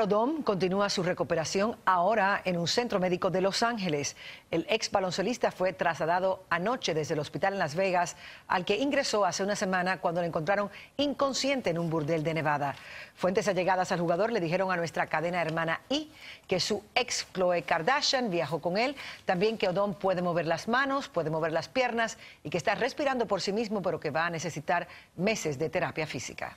Odón continúa su recuperación ahora en un centro médico de Los Ángeles. El ex baloncelista fue trasladado anoche desde el hospital en Las Vegas, al que ingresó hace una semana cuando lo encontraron inconsciente en un burdel de Nevada. Fuentes allegadas al jugador le dijeron a nuestra cadena hermana I que su ex Chloe Kardashian viajó con él, también que Odom puede mover las manos, puede mover las piernas y que está respirando por sí mismo, pero que va a necesitar meses de terapia física.